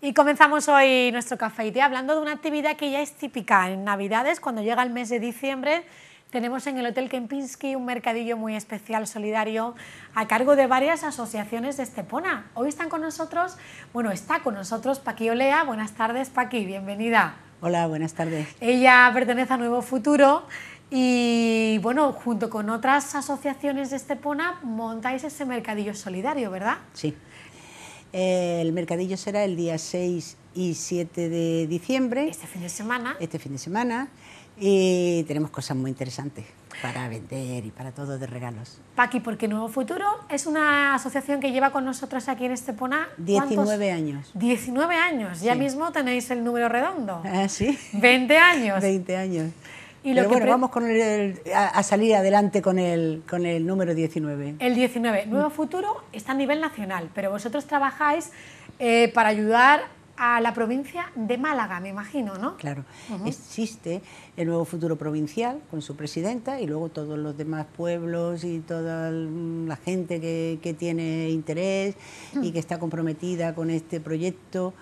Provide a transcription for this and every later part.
Y comenzamos hoy nuestro café y día hablando de una actividad que ya es típica en Navidades, cuando llega el mes de diciembre, tenemos en el Hotel Kempinski un mercadillo muy especial, solidario, a cargo de varias asociaciones de Estepona. Hoy están con nosotros, bueno, está con nosotros Paqui Olea. Buenas tardes, Paqui, bienvenida. Hola, buenas tardes. Ella pertenece a Nuevo Futuro y, bueno, junto con otras asociaciones de Estepona montáis ese mercadillo solidario, ¿verdad? Sí. Eh, el mercadillo será el día 6 y 7 de diciembre. Este fin de semana. Este fin de semana. Y tenemos cosas muy interesantes para vender y para todo de regalos. Paqui, porque Nuevo Futuro es una asociación que lleva con nosotros aquí en Estepona... 19 años. 19 años, ya mismo tenéis el número redondo. Ah, sí. 20 años. 20 años. Y lo bueno, vamos con el, a, salir adelante con el, con el número 19. El 19. Nuevo Futuro está a nivel nacional, pero vosotros trabajáis eh, para ayudar a la provincia de Málaga, me imagino, ¿no? Claro, existe el nuevo futuro provincial con su presidenta y luego todos los demás pueblos y toda la gente que, tiene interés y mm. que está comprometida con este proyecto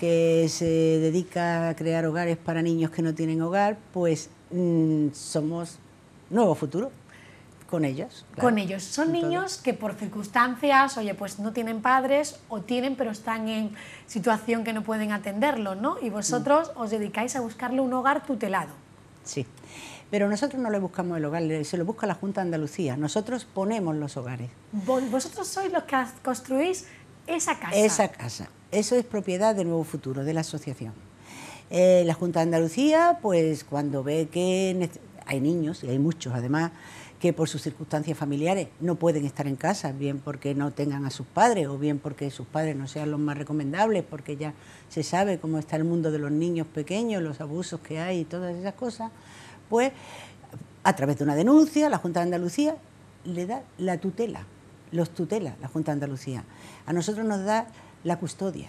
que se dedica a crear hogares para niños que no tienen hogar, pues mm, somos nuevo futuro. Con ellos. Con ellos. Son niños que por circunstancias, oye, pues no tienen padres o tienen pero están en situación que no pueden atenderlo, ¿no? Y vosotros mm. os dedicáis a buscarle un hogar tutelado. Sí. Pero nosotros no le buscamos el hogar, se lo busca la Junta de Andalucía. Nosotros ponemos los hogares. Vosotros sois los que construís esa casa. Esa casa. Eso es propiedad de Nuevo Futuro, de la asociación. Eh, la Junta de Andalucía, pues cuando ve que hay niños, y hay muchos además, que por sus circunstancias familiares no pueden estar en casa, bien porque no tengan a sus padres o bien porque sus padres no sean los más recomendables, porque ya se sabe cómo está el mundo de los niños pequeños, los abusos que hay y todas esas cosas, pues a través de una denuncia la Junta de Andalucía le da la tutela, los tutela la Junta de Andalucía. A nosotros nos da la custodia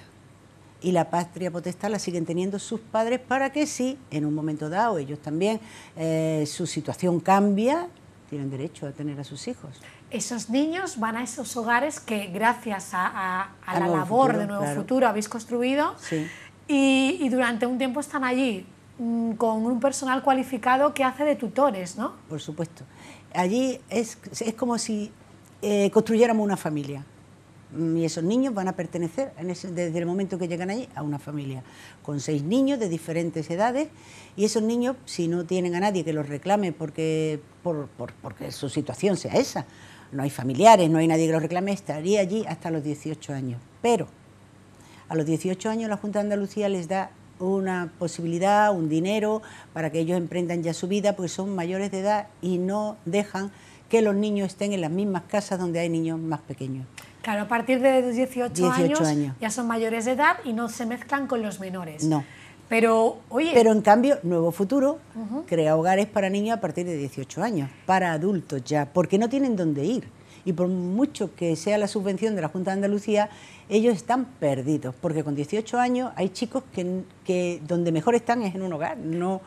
y la patria potestad la siguen teniendo sus padres para que si en un momento dado ellos también eh, su situación cambia tienen derecho a tener a sus hijos. Esos niños van a esos hogares que gracias a, la labor de Nuevo Futuro habéis construido y, durante un tiempo están allí mm, con un personal cualificado que hace de tutores, ¿no? Por supuesto. Allí es, es como si eh, construyéramos una familia. Mm, y esos niños van a pertenecer desde el momento que llegan allí a una familia con seis niños de diferentes edades y esos niños si no tienen a nadie que los reclame porque, porque su situación sea esa, no hay familiares, no hay nadie que los reclame, estaría allí hasta los 18 años. Pero a los 18 años la Junta de Andalucía les da una posibilidad, un dinero para que ellos emprendan ya su vida porque son mayores de edad y no dejan que los niños estén en las mismas casas donde hay niños más pequeños. Claro, a partir de los 18, años, ya son mayores de edad y no se mezclan con los menores. No. Pero, oye. Pero en cambio, Nuevo Futuro crea hogares para niños a partir de 18 años, para adultos ya, porque no tienen dónde ir. Y por mucho que sea la subvención de la Junta de Andalucía, ellos están perdidos, porque con 18 años hay chicos que, que donde mejor están es en un hogar, no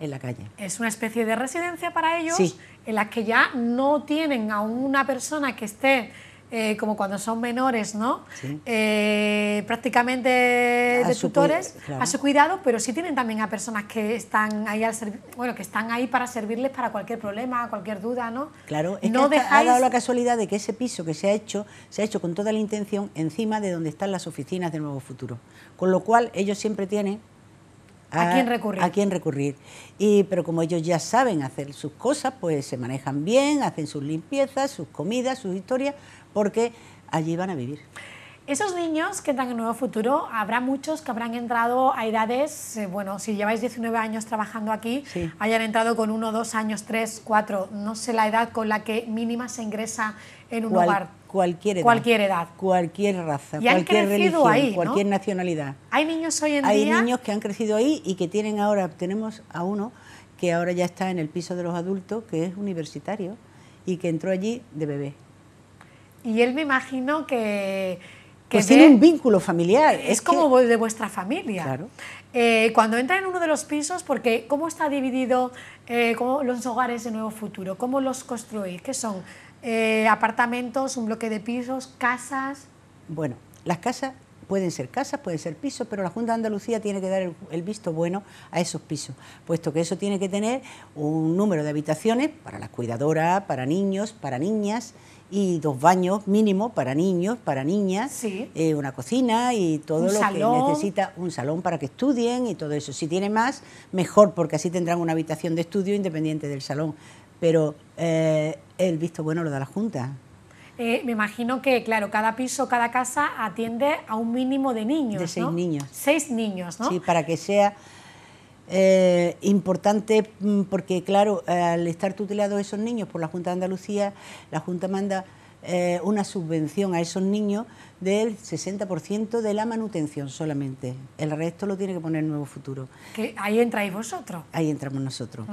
en la calle. Es una especie de residencia para ellos en la que ya no tienen a una persona que esté eh, como cuando son menores, ¿no? Eh, prácticamente de tutores a su cuidado, pero sí tienen también a personas que están ahí al bueno, que están ahí para servirles para cualquier problema, cualquier duda, ¿no? Claro, no ha dado la casualidad de que ese piso que se ha hecho se ha hecho con toda la intención encima de donde están las oficinas del Nuevo Futuro, con lo cual ellos siempre tienen a, quien quién recurrir. A quién recurrir. Y, pero como ellos ya saben hacer sus cosas, pues se manejan bien, hacen sus limpiezas, sus comidas, sus historias, porque allí van a vivir. Esos niños que entran en Nuevo Futuro, habrá muchos que habrán entrado a edades, eh, bueno, si lleváis 19 años trabajando aquí, hayan entrado con uno, dos años, tres, cuatro, no sé la edad con la que mínima se ingresa en un hogar. lugar. Cualquier edad. Cualquier edad. Cualquier raza, cualquier religión, cualquier nacionalidad. Hay niños hoy en día... Hay niños que han crecido ahí y que tienen ahora, tenemos a uno que ahora ya está en el piso de los adultos, que es universitario y que entró allí de bebé y él me imagino que... que pues tiene un vínculo familiar. Es, como de vuestra familia. Eh, cuando entra en uno de los pisos, porque ¿cómo está dividido eh, los hogares de Nuevo Futuro? ¿Cómo los construís? ¿Qué son? Eh, ¿Apartamentos, un bloque de pisos, casas? Bueno, las casas pueden ser casas, pueden ser pisos, pero la Junta de Andalucía tiene que dar el, el, visto bueno a esos pisos, puesto que eso tiene que tener un número de habitaciones para las cuidadoras, para niños, para niñas y dos baños mínimo para niños, para niñas, eh, una cocina y todo lo que necesita, un salón para que estudien y todo eso. Si tiene más, mejor, porque así tendrán una habitación de estudio independiente del salón. Pero eh, el visto bueno lo da la Junta. Eh, me imagino que, claro, cada piso, cada casa atiende a un mínimo de niños. De seis niños. Seis niños, ¿no? Sí, para que sea eh, importante mm, porque, claro, al estar tutelados esos niños por la Junta de Andalucía, la Junta manda eh, una subvención a esos niños del 60% de la manutención solamente. El resto lo tiene que poner Nuevo Futuro. ¿Que ahí entráis vosotros. Ahí entramos nosotros.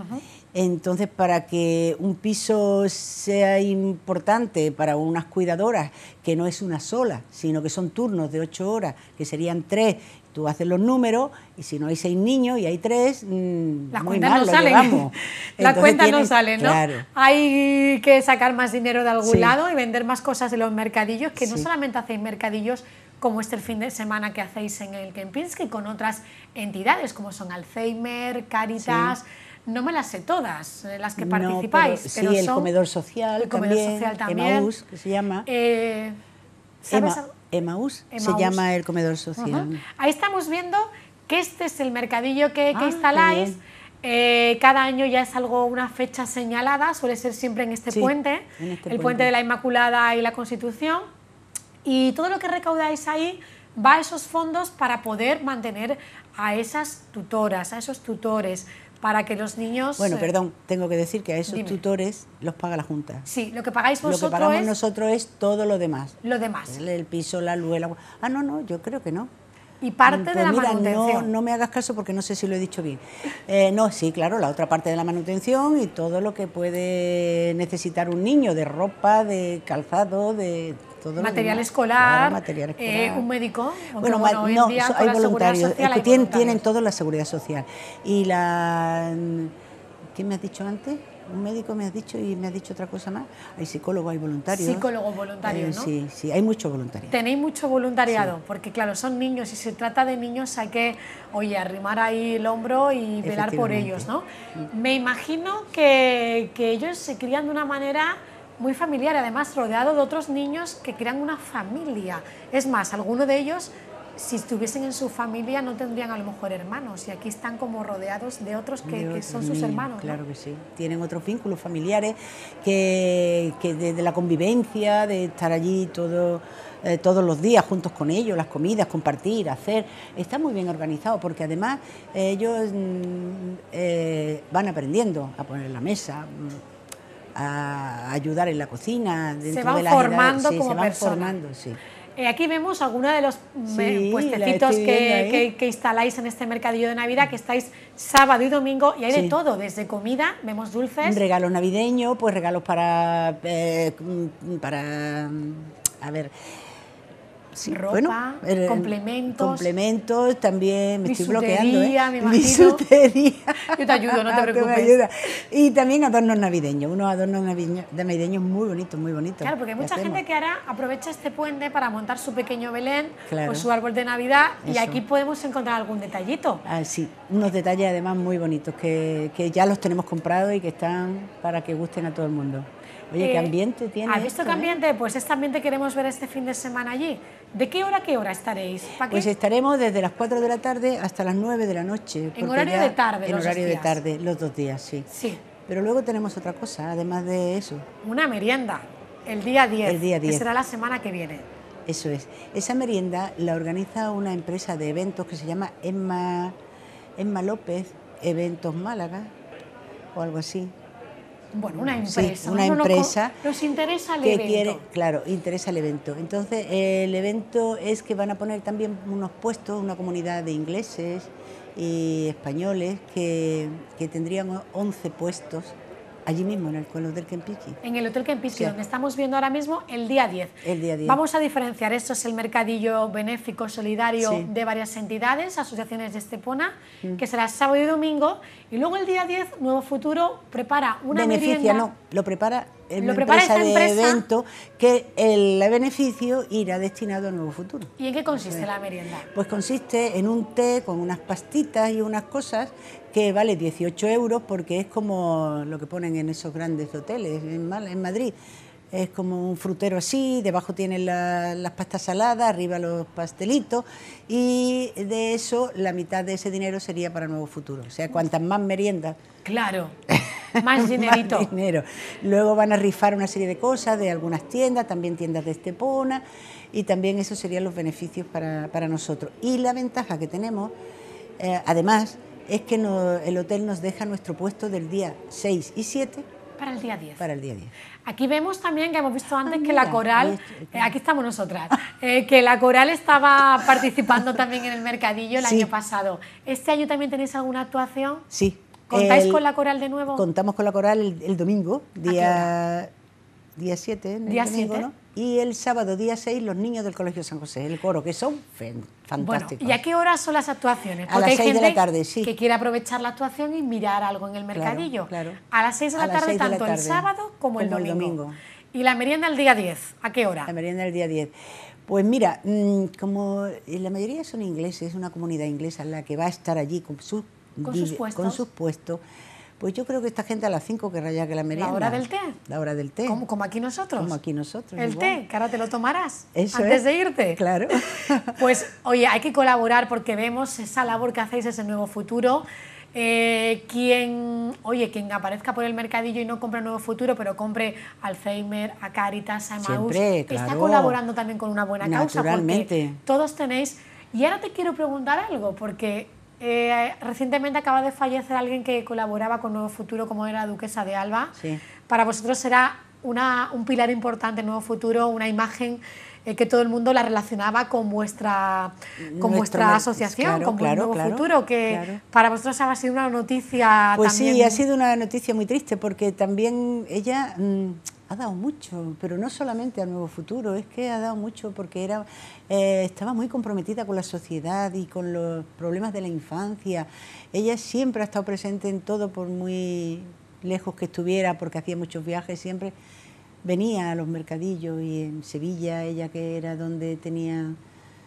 Entonces, para que un piso sea importante para unas cuidadoras, que no es una sola, sino que son turnos de ocho horas, que serían tres Tú haces los números y si no hay seis niños y hay tres, mm, las cuentas no salen. las cuentas no salen, ¿no? Hay que sacar más dinero de algún lado y vender más cosas de los mercadillos, que no solamente hacéis mercadillos como este fin de semana que hacéis en el Kempinski con otras entidades como son Alzheimer, Caritas. No me las sé todas, eh, las que participáis. sí, el, comedor social, el comedor social también. que se llama. Eh, ¿sabes se llama el comedor social. Ahí estamos viendo que este es el mercadillo que, ah, instaláis. Eh, cada año ya es algo, una fecha señalada, suele ser siempre en este puente, este el puente. puente de la Inmaculada y la Constitución. Y todo lo que recaudáis ahí va a esos fondos para poder mantener a esas tutoras, a esos tutores, para que los niños... Bueno, eh, perdón, tengo que decir que a esos tutores los paga la Junta. Sí, lo que pagáis vosotros Lo que pagamos nosotros es todo lo demás. Lo demás. El, piso, la luz, el agua... Ah, no, no, yo creo que no. Y parte mm, de la pues manutención. No, no me hagas caso porque no sé si lo he dicho bien. Eh, no, sí, claro, la otra parte de la manutención y todo lo que puede necesitar un niño de ropa, de calzado, de material, escolar, material eh, un médico. Bueno, no, hay voluntarios, que tienen, tienen toda la seguridad social. Y la. ¿Quién me has dicho antes? un médico me ha dicho y me ha dicho otra cosa más. Hay psicólogos, hay voluntarios. psicólogo voluntarios, eh, ¿no? Sí, sí, hay mucho voluntariado. Tenéis mucho voluntariado, porque claro, son niños y se trata de niños hay que, oye, arrimar ahí el hombro y velar por ellos, ¿no? Me imagino que, que ellos se crían de una manera muy familiar, además rodeado de otros niños que crean una familia. Es más, algunos de ellos, si estuviesen en su familia, no tendrían a lo mejor hermanos y aquí están como rodeados de otros que, son sus hermanos. Claro que sí, tienen otros vínculos familiares que, que de, la convivencia, de estar allí todo eh, todos los días juntos con ellos, las comidas, compartir, hacer. Está muy bien organizado porque además ellos mm, eh, van aprendiendo a poner la mesa, mm, a ayudar en la cocina. Se van formando como se van formando, sí. Eh, aquí vemos algunos de los mm, puestecitos que, instaláis en este mercadillo de Navidad, que estáis sábado y domingo, y hay de todo, desde comida, vemos dulces. Regalos navideños, pues regalos para... Eh, mm, para mm, a ver, Sí, ropa, eh, complementos. Complementos, también me estoy bloqueando. ¿eh? Yo te ayudo, no te ah, preocupes. Y también adornos navideños, unos adornos navideños muy bonitos, muy bonitos. Claro, porque hay mucha gente que ahora aprovecha este puente para montar su pequeño Belén o su árbol de Navidad y aquí podemos encontrar algún detallito. Ah, sí, unos detalles además muy bonitos que, que ya los tenemos comprados y que están para que gusten a todo el mundo. Oye, ¿qué eh, ambiente tiene? ¿Has visto qué eh? ambiente? Pues también este ambiente queremos ver este fin de semana allí. ¿De qué hora a qué hora estaréis? Pues estaremos desde las 4 de la tarde hasta las 9 de la noche. En horario de tarde, En horario de tarde, los dos días, sí. Sí. Pero luego tenemos otra cosa, además de eso. Una merienda, el día 10. El día 10. Que será la semana que viene. Eso es. Esa merienda la organiza una empresa de eventos que se llama Emma, Emma López Eventos Málaga o algo así. Bueno, una empresa. Sí, una empresa. nos interesa el evento. claro, interesa el evento. Entonces, el evento es que van a poner también unos puestos, una comunidad de ingleses y españoles que, que tendrían 11 puestos Allí mismo, en el, pueblo del Hotel En el Hotel Kempinski, donde estamos viendo ahora mismo el día 10. El día 10. Vamos a diferenciar, esto es el mercadillo benéfico solidario de varias entidades, asociaciones de Estepona, mm. que será sábado y domingo. Y luego el día 10, Nuevo Futuro prepara una Beneficia, no, lo prepara en lo prepara empresa esta de evento que el beneficio irá destinado a nuevo futuro. ¿Y en qué consiste la merienda? Pues consiste en un té con unas pastitas y unas cosas que vale 18 euros porque es como lo que ponen en esos grandes hoteles en Madrid. Es como un frutero así, debajo tienen las pastas saladas, arriba los pastelitos y de eso la mitad de ese dinero sería para Nuevo Futuro. O sea, cuantas más meriendas... Claro. Más dinero. Luego van a rifar una serie de cosas de algunas tiendas, también tiendas de Estepona, y también esos serían los beneficios para, nosotros. Y la ventaja que tenemos, eh, además, es que no, el hotel nos deja nuestro puesto del día 6 y 7 para el día 10. Para el día 10. Aquí vemos también que hemos visto ah, antes que la coral, eh, aquí estamos nosotras, eh, que la coral estaba participando también en el mercadillo el año pasado. ¿Este año también tenéis alguna actuación? Sí, ¿Contáis con la coral de nuevo? Contamos con la coral el, domingo, día, 7, Y el sábado, día 6, los niños del Colegio San José, el coro, que son fantásticos. ¿Y a qué hora son las actuaciones? a las 6 de la tarde, sí. Que quiere aprovechar la actuación y mirar algo en el mercadillo. Claro, A las 6 de la tarde, tanto el sábado como, el, domingo. ¿Y la merienda el día 10? ¿A qué hora? La merienda el día 10. Pues mira, mm, como eh, la mayoría son ingleses, es una comunidad inglesa la que va a estar allí con sus con sus puestos. Con sus puestos. Pues yo creo que esta gente a las 5 querrá ya que la merienda. ¿La hora del té? La hora del té. Como, aquí nosotros. Como aquí nosotros. El té, que ahora te lo tomarás antes de irte. Claro. pues oye, hay que colaborar porque vemos esa labor que hacéis, ese nuevo futuro. Eh, quien, oye, quien aparezca por el mercadillo y no compre Nuevo Futuro, pero compre Alzheimer, a Caritas, a maus, está colaborando también con una buena causa. Naturalmente. Porque todos tenéis. Y ahora te quiero preguntar algo, porque eh, recientemente acaba de fallecer alguien que colaboraba con Nuevo Futuro, como era la Duquesa de Alba. Para vosotros era un pilar importante Nuevo Futuro, una imagen eh, que todo el mundo la relacionaba con vuestra, con asociación, con Nuevo Futuro, que para vosotros ha sido una noticia pues sí, ha sido una noticia muy triste porque también ella... Mm, ha dado mucho, pero no solamente al Nuevo Futuro, es que ha dado mucho porque era, eh, estaba muy comprometida con la sociedad y con los problemas de la infancia. Ella siempre ha estado presente en todo, por muy lejos que estuviera, porque hacía muchos viajes, siempre venía a los mercadillos y en Sevilla, ella que era donde tenía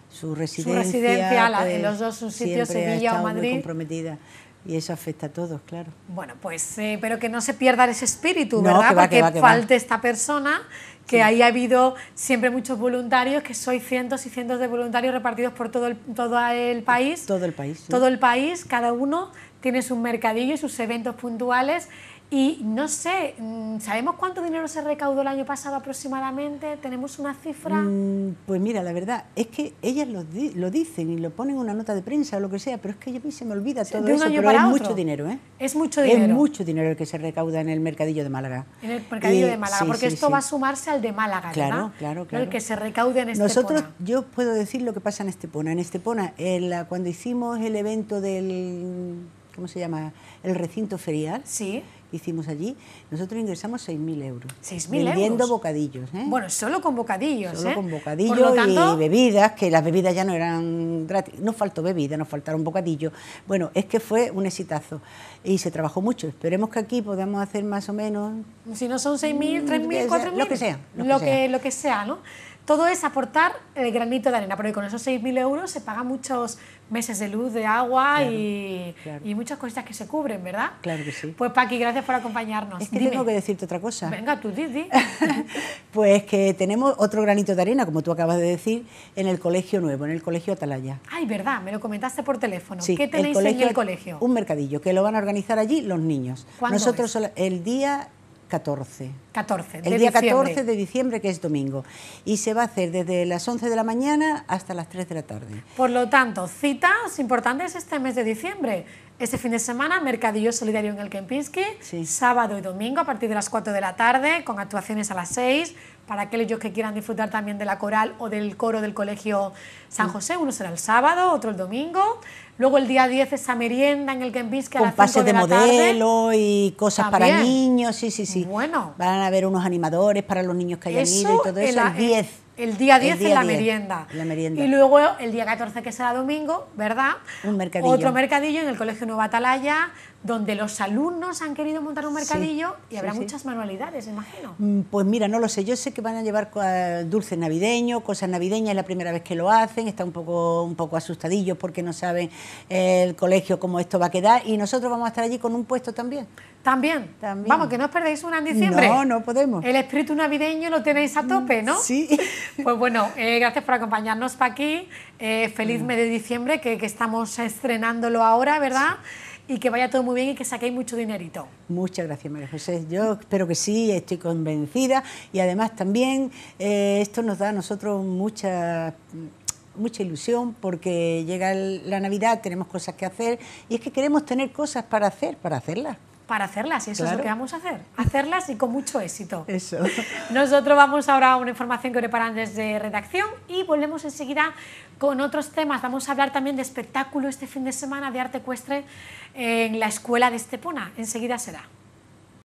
su residencia. Su residencia, pues los dos, sitios, Sevilla ha o Madrid. Muy comprometida. Y eso afecta a todos, claro. Bueno, pues, sí, eh, pero que no se pierda ese espíritu, ¿verdad? que Porque falte esta persona, que ahí ha habido siempre muchos voluntarios, que soy cientos y cientos de voluntarios repartidos por todo el, todo el país. Todo el país. Todo el país, cada uno tiene sus mercadillos, sus eventos puntuales y no sé, mm, ¿sabemos cuánto dinero se recaudó el año pasado aproximadamente? ¿Tenemos una cifra? Mm, pues mira, la verdad es que ellas lo, dicen y lo ponen en una nota de prensa o lo que sea, pero es que a mí se me olvida todo eso, pero es mucho dinero, ¿eh? Es mucho dinero. Es mucho dinero el que se recauda en el mercadillo de Málaga. En el mercadillo de Málaga, porque esto va a sumarse al de Málaga, claro, Claro, claro, El que se recaude en Estepona. Nosotros, yo puedo decir lo que pasa en Estepona. En Estepona, cuando hicimos el evento del, ¿cómo se llama? El recinto ferial. Sí hicimos allí, nosotros ingresamos 6.000 euros. 6.000 euros. Vendiendo bocadillos. ¿eh? Bueno, solo con bocadillos. Solo ¿eh? con bocadillos y bebidas, que las bebidas ya no eran gratis. Nos faltó bebida, nos faltaron bocadillos. Bueno, es que fue un exitazo y se trabajó mucho. Esperemos que aquí podamos hacer más o menos. Si no son 6.000, 3.000, 4.000. Lo que sea. Lo, que, lo que sea, ¿no? Todo es aportar el granito de arena, porque con esos 6.000 euros se pagan muchos meses de luz, de agua y, muchas cosas que se cubren, ¿verdad? Claro que sí. Pues Paqui, gracias por acompañarnos. Es tengo que decirte otra cosa. Venga, tú Didi. pues que tenemos otro granito de arena, como tú acabas de decir, en el colegio nuevo, en el colegio Atalaya. Ay, verdad, me lo comentaste por teléfono. Sí, ¿Qué tenéis el colegio, en el colegio? Un mercadillo, que lo van a organizar allí los niños. Nosotros el día 14. el día 14 de diciembre, que es domingo. Y se va a hacer desde las 11 de la mañana hasta las 3 de la tarde. Por lo tanto, citas importantes este mes de diciembre. Este fin de semana, Mercadillo Solidario en el Kempinski, sábado y domingo a partir de las 4 de la tarde, con actuaciones a las 6, para aquellos que quieran disfrutar también de la coral o del coro del Colegio San José. Uno será el sábado, otro el domingo. Luego el día 10 esa merienda en el que a las pases de, de modelo y cosas para niños, sí, sí, sí. Bueno. Van a haber unos animadores para los niños que hayan ido y todo eso. El, 10. El día 10 es la, merienda. la merienda. Y luego el día 14, que será domingo, ¿verdad? Un mercadillo. Otro mercadillo en el Colegio Nueva Atalaya, donde los alumnos han querido montar un mercadillo y habrá muchas manualidades, imagino. Mm, pues mira, no lo sé, yo sé que van a llevar eh, dulce navideño, cosas navideñas, es la primera vez que lo hacen, está un poco, un poco asustadillos porque no saben eh, el colegio cómo esto va a quedar y nosotros vamos a estar allí con un puesto también. También. También. Vamos, que no os perdáis una en diciembre. No, no podemos. El espíritu navideño lo tenéis a mm, tope, ¿no? Sí. Pues bueno, eh, gracias por acompañarnos, para aquí. feliz mm. mes de diciembre, que, estamos estrenándolo ahora, ¿verdad? y que vaya todo muy bien y que saquéis mucho dinerito. Muchas gracias, María José. Yo espero que sí, estoy convencida y además también eh, esto nos da a nosotros mucha mucha ilusión porque llega la Navidad, tenemos cosas que hacer y es que queremos tener cosas para hacer, para hacerlas para hacerlas y eso es lo que vamos a hacer, hacerlas y con mucho éxito. Eso. Nosotros vamos ahora a una información que preparan desde redacción y volvemos enseguida con otros temas. Vamos a hablar también de espectáculo este fin de semana de arte ecuestre en la escuela de Estepona. Enseguida será.